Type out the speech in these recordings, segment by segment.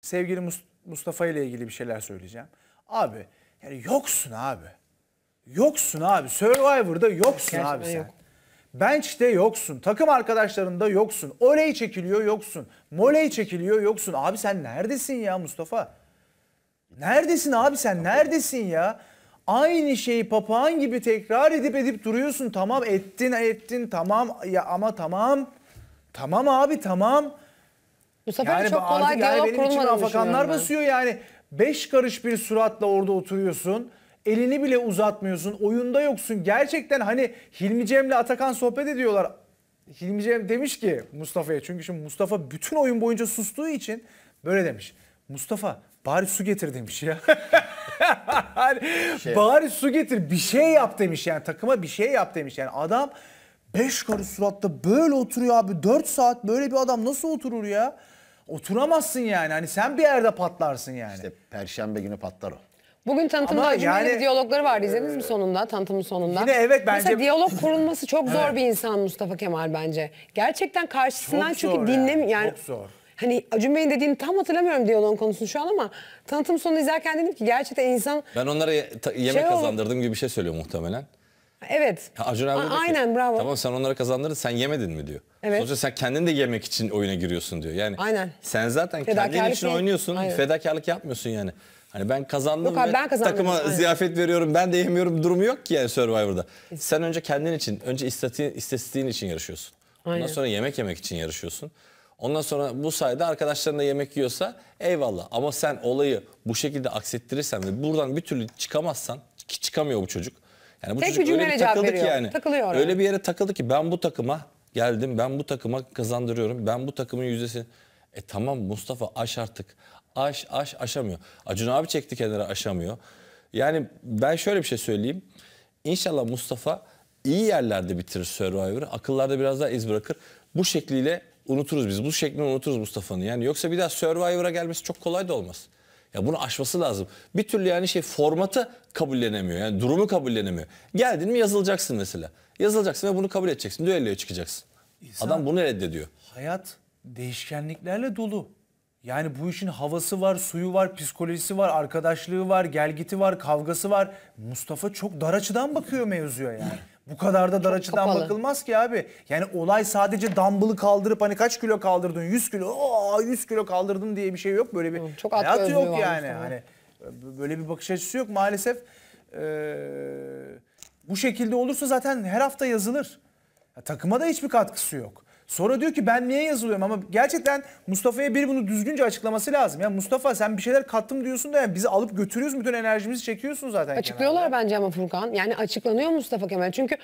sevgili Mustafa ile ilgili bir şeyler söyleyeceğim. Abi yani yoksun abi. Yoksun abi. Survivor'da yoksun Gerçekten abi sen. Yok. Bench'te yoksun. Takım arkadaşlarında yoksun. Oley çekiliyor yoksun. Moley çekiliyor yoksun. Abi sen neredesin ya Mustafa? Neredesin abi sen? Neredesin ya? Aynı şeyi papağan gibi tekrar edip edip duruyorsun. Tamam ettin ettin tamam ya ama tamam. Tamam abi tamam. Bu sefer yani çok kolay artık yani benim içime afakanlar basıyor yani. Beş karış bir suratla orada oturuyorsun. Elini bile uzatmıyorsun. Oyunda yoksun. Gerçekten hani Hilmi Cem'le Atakan sohbet ediyorlar. Hilmi Cem demiş ki Mustafa'ya çünkü şimdi Mustafa bütün oyun boyunca sustuğu için böyle demiş. Mustafa bari su getir demiş ya. hani, şey. Bari su getir bir şey yap demiş yani takıma bir şey yap demiş. Yani adam beş karı suratta böyle oturuyor abi. Dört saat böyle bir adam nasıl oturur ya? Oturamazsın yani. Hani sen bir yerde patlarsın yani. İşte perşembe günü patlar o. Bugün tanıtımda Acun yani, diyalogları vardı. İzlediniz mi e, sonunda? Tanıtımın sonunda. Yine evet bence. Mesela diyalog kurulması çok zor bir insan Mustafa Kemal bence. Gerçekten karşısından çok çünkü dinlem yani. yani. Çok zor. Hani Acun Bey'in dediğini tam hatırlamıyorum diyalogun konusunu şu an ama tanıtım sonunda izlerken dedim ki gerçekten insan... Ben onlara yemek şey kazandırdım gibi bir şey söylüyor muhtemelen. Evet. Acun abi A- diyor ki, aynen bravo. Tamam sen onlara kazandırdın sen yemedin mi diyor. Evet. Sonuçta sen kendin de yemek için oyuna giriyorsun diyor. Yani Aynen. sen zaten kendin Fedakarlık için değil. oynuyorsun. Aynen. Fedakarlık yapmıyorsun yani. Hani ben kazandım Yok abi, ben kazandım. takıma Aynen. ziyafet veriyorum ben de yemiyorum durumu yok ki yani Survivor'da. Sen önce kendin için, önce istatistiğin, istatistiğin için yarışıyorsun. Aynen. Ondan sonra yemek yemek için yarışıyorsun. Ondan sonra bu sayede arkadaşların da yemek yiyorsa eyvallah. Ama sen olayı bu şekilde aksettirirsen ve buradan bir türlü çıkamazsan ki çıkamıyor bu çocuk. Yani bu Tek çocuk bir öyle bir cevap takıldı veriyor. yani. Takılıyor öyle bir yere takıldı ki ben bu takıma geldim. Ben bu takıma kazandırıyorum. Ben bu takımın yüzdesi. E tamam Mustafa aş artık. Aş aş aşamıyor. Acun abi çekti kenara aşamıyor. Yani ben şöyle bir şey söyleyeyim. İnşallah Mustafa iyi yerlerde bitirir Survivor Akıllarda biraz daha iz bırakır. Bu şekliyle unuturuz biz. Bu şeklini unuturuz Mustafa'nın. Yani yoksa bir daha Survivor'a gelmesi çok kolay da olmaz. Ya bunu aşması lazım. Bir türlü yani şey formatı kabullenemiyor. Yani durumu kabullenemiyor. Geldin mi yazılacaksın mesela. Yazılacaksın ve bunu kabul edeceksin. Düelloya çıkacaksın. İnsan, Adam bunu reddediyor. Hayat değişkenliklerle dolu. Yani bu işin havası var, suyu var, psikolojisi var, arkadaşlığı var, gelgiti var, kavgası var. Mustafa çok dar açıdan bakıyor mevzuya yani. Bu kadar da dar Çok açıdan kapalı. bakılmaz ki abi. Yani olay sadece dumbbell'ı kaldırıp hani kaç kilo kaldırdın? 100 kilo. Aa 100 kilo kaldırdın diye bir şey yok. Böyle bir Çok hayat yok yani. Hani böyle bir bakış açısı yok maalesef. Ee, bu şekilde olursa zaten her hafta yazılır. Ya, takıma da hiçbir katkısı yok. Sonra diyor ki ben niye yazılıyorum ama gerçekten Mustafa'ya bir bunu düzgünce açıklaması lazım. Ya Mustafa sen bir şeyler kattım diyorsun da yani bizi alıp götürüyorsun bütün enerjimizi çekiyorsun zaten. Açıklıyorlar kenarda. bence ama Furkan. Yani açıklanıyor Mustafa Kemal. Çünkü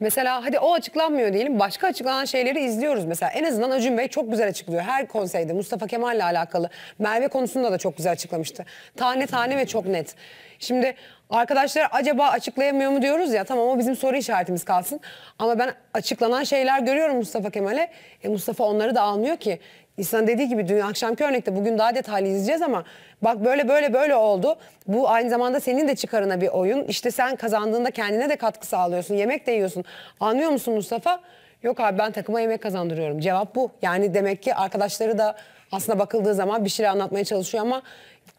mesela hadi o açıklanmıyor diyelim. Başka açıklanan şeyleri izliyoruz mesela. En azından Acun Bey çok güzel açıklıyor. Her konseyde Mustafa Kemal'le alakalı. Merve konusunda da çok güzel açıklamıştı. Tane tane ve çok net. Şimdi arkadaşlar acaba açıklayamıyor mu diyoruz ya tamam o bizim soru işaretimiz kalsın. Ama ben açıklanan şeyler görüyorum Mustafa Kemal'e. E Mustafa onları da almıyor ki. İnsan dediği gibi dün akşamki örnekte bugün daha detaylı izleyeceğiz ama bak böyle böyle böyle oldu. Bu aynı zamanda senin de çıkarına bir oyun. İşte sen kazandığında kendine de katkı sağlıyorsun. Yemek de yiyorsun. Anlıyor musun Mustafa? Yok abi ben takıma yemek kazandırıyorum. Cevap bu. Yani demek ki arkadaşları da aslında bakıldığı zaman bir şeyler anlatmaya çalışıyor ama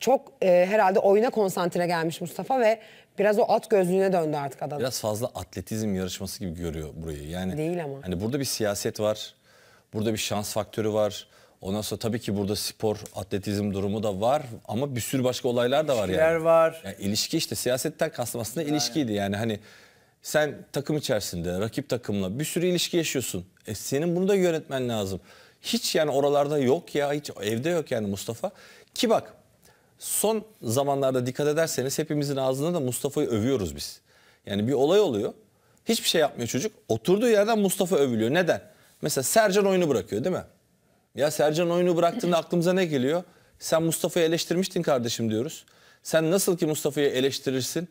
çok e, herhalde oyuna konsantre gelmiş Mustafa ve biraz o at gözlüğüne döndü artık adam. Biraz fazla atletizm yarışması gibi görüyor burayı. Yani Değil ama. Hani burada bir siyaset var. Burada bir şans faktörü var. Ondan sonra tabii ki burada spor, atletizm durumu da var ama bir sürü başka olaylar da var İlişkiler yani. var. Yani ilişki işte siyasetten kastım aslında ilişkiydi yani hani sen takım içerisinde rakip takımla bir sürü ilişki yaşıyorsun. E senin bunu da yönetmen lazım. Hiç yani oralarda yok ya hiç evde yok yani Mustafa. Ki bak son zamanlarda dikkat ederseniz hepimizin ağzında da Mustafa'yı övüyoruz biz. Yani bir olay oluyor. Hiçbir şey yapmıyor çocuk. Oturduğu yerden Mustafa övülüyor. Neden? Mesela Sercan oyunu bırakıyor değil mi? Ya Sercan oyunu bıraktığında aklımıza ne geliyor? Sen Mustafa'yı eleştirmiştin kardeşim diyoruz. Sen nasıl ki Mustafa'yı eleştirirsin?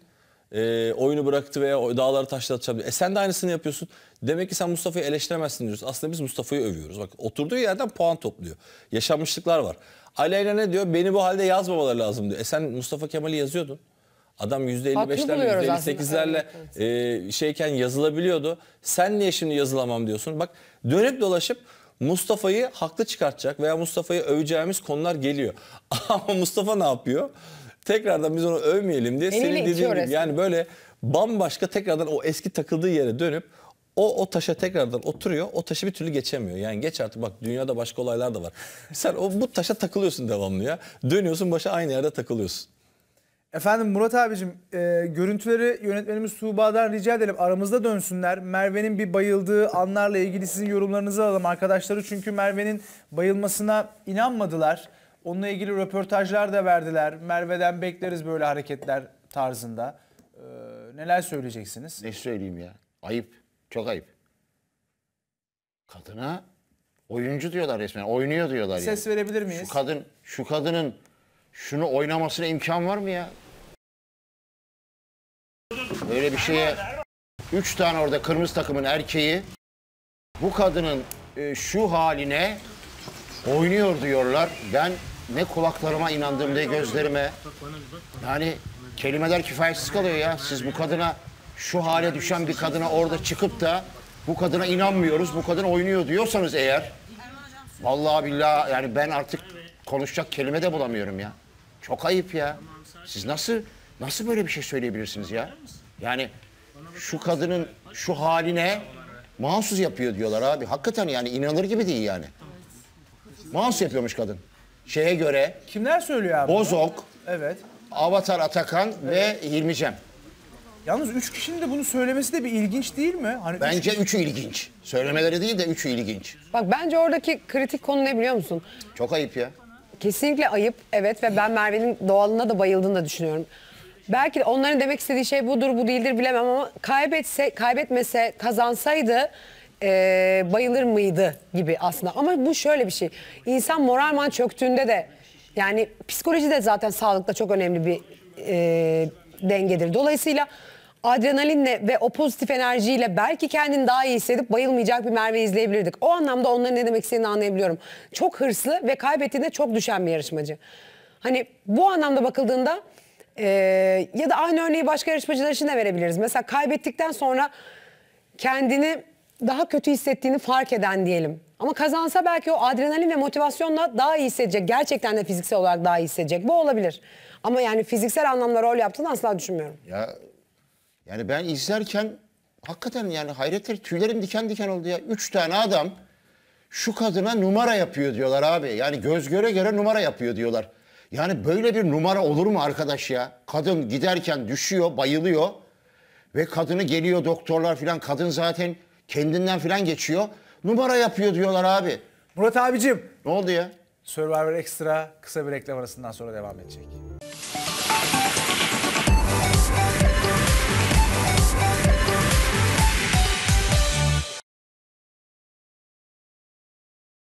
e, oyunu bıraktı veya dağları taşlatacağım. E sen de aynısını yapıyorsun. Demek ki sen Mustafa'yı eleştiremezsin diyoruz. Aslında biz Mustafa'yı övüyoruz. Bak oturduğu yerden puan topluyor. Yaşanmışlıklar var. Aleyna ne diyor? Beni bu halde yazmamaları lazım diyor. E sen Mustafa Kemal'i yazıyordun. Adam %55'lerle %58'lerle e, şeyken yazılabiliyordu. Sen niye şimdi yazılamam diyorsun? Bak dönüp dolaşıp Mustafa'yı haklı çıkartacak veya Mustafa'yı öveceğimiz konular geliyor. Ama Mustafa ne yapıyor? tekrardan biz onu övmeyelim diye Eliyle senin dediğin gibi yani böyle bambaşka tekrardan o eski takıldığı yere dönüp o o taşa tekrardan oturuyor. O taşı bir türlü geçemiyor. Yani geç artık bak dünyada başka olaylar da var. Sen o bu taşa takılıyorsun devamlı ya. Dönüyorsun başa aynı yerde takılıyorsun. Efendim Murat abicim e, görüntüleri yönetmenimiz Tuğba'dan rica edelim aramızda dönsünler. Merve'nin bir bayıldığı anlarla ilgili sizin yorumlarınızı alalım arkadaşları. Çünkü Merve'nin bayılmasına inanmadılar. Onunla ilgili röportajlar da verdiler. Merve'den bekleriz böyle hareketler tarzında. Ee, neler söyleyeceksiniz? Ne söyleyeyim ya? Ayıp. Çok ayıp. Kadına oyuncu diyorlar resmen. Oynuyor diyorlar Ses yani. Ses verebilir miyiz? Şu kadın, şu kadının şunu oynamasına imkan var mı ya? Böyle bir şeye üç tane orada kırmızı takımın erkeği bu kadının e, şu haline oynuyor diyorlar. Ben ne kulaklarıma inandım ne gözlerime. Yani kelimeler kifayetsiz kalıyor ya. Siz bu kadına şu hale düşen bir kadına orada çıkıp da bu kadına inanmıyoruz, bu kadın oynuyor diyorsanız eğer vallahi billahi yani ben artık konuşacak kelime de bulamıyorum ya. Çok ayıp ya. Siz nasıl nasıl böyle bir şey söyleyebilirsiniz ya? Yani şu kadının şu haline mahsus yapıyor diyorlar abi. Hakikaten yani inanılır gibi değil yani. Mahsus yapıyormuş kadın şeye göre Kimler söylüyor abi? Bozok, Evet. Avatar Atakan ve Hilmi Cem. Yalnız üç kişinin de bunu söylemesi de bir ilginç değil mi? Hani üç- üçü ilginç. Söylemeleri değil de üçü ilginç. Bak bence oradaki kritik konu ne biliyor musun? Çok ayıp ya. Kesinlikle ayıp evet ve ben Merve'nin doğalına da bayıldığını da düşünüyorum. Belki onların demek istediği şey budur bu değildir bilemem ama kaybetse kaybetmese kazansaydı e, bayılır mıydı gibi aslında. Ama bu şöyle bir şey. İnsan moralman çöktüğünde de yani psikoloji de zaten sağlıkta çok önemli bir e, dengedir. Dolayısıyla adrenalinle ve o pozitif enerjiyle belki kendini daha iyi hissedip bayılmayacak bir Merve izleyebilirdik. O anlamda onların ne demek istediğini anlayabiliyorum. Çok hırslı ve kaybettiğinde çok düşen bir yarışmacı. Hani bu anlamda bakıldığında e, ya da aynı örneği başka yarışmacılar için de verebiliriz. Mesela kaybettikten sonra kendini daha kötü hissettiğini fark eden diyelim. Ama kazansa belki o adrenalin ve motivasyonla daha iyi hissedecek. Gerçekten de fiziksel olarak daha iyi hissedecek. Bu olabilir. Ama yani fiziksel anlamda rol yaptığını asla düşünmüyorum. Ya yani ben izlerken hakikaten yani hayretler tüylerim diken diken oldu ya. Üç tane adam şu kadına numara yapıyor diyorlar abi. Yani göz göre göre numara yapıyor diyorlar. Yani böyle bir numara olur mu arkadaş ya? Kadın giderken düşüyor, bayılıyor ve kadını geliyor doktorlar filan. Kadın zaten Kendinden filan geçiyor. Numara yapıyor diyorlar abi. Murat abicim. Ne oldu ya? Survivor Extra kısa bir reklam arasından sonra devam edecek.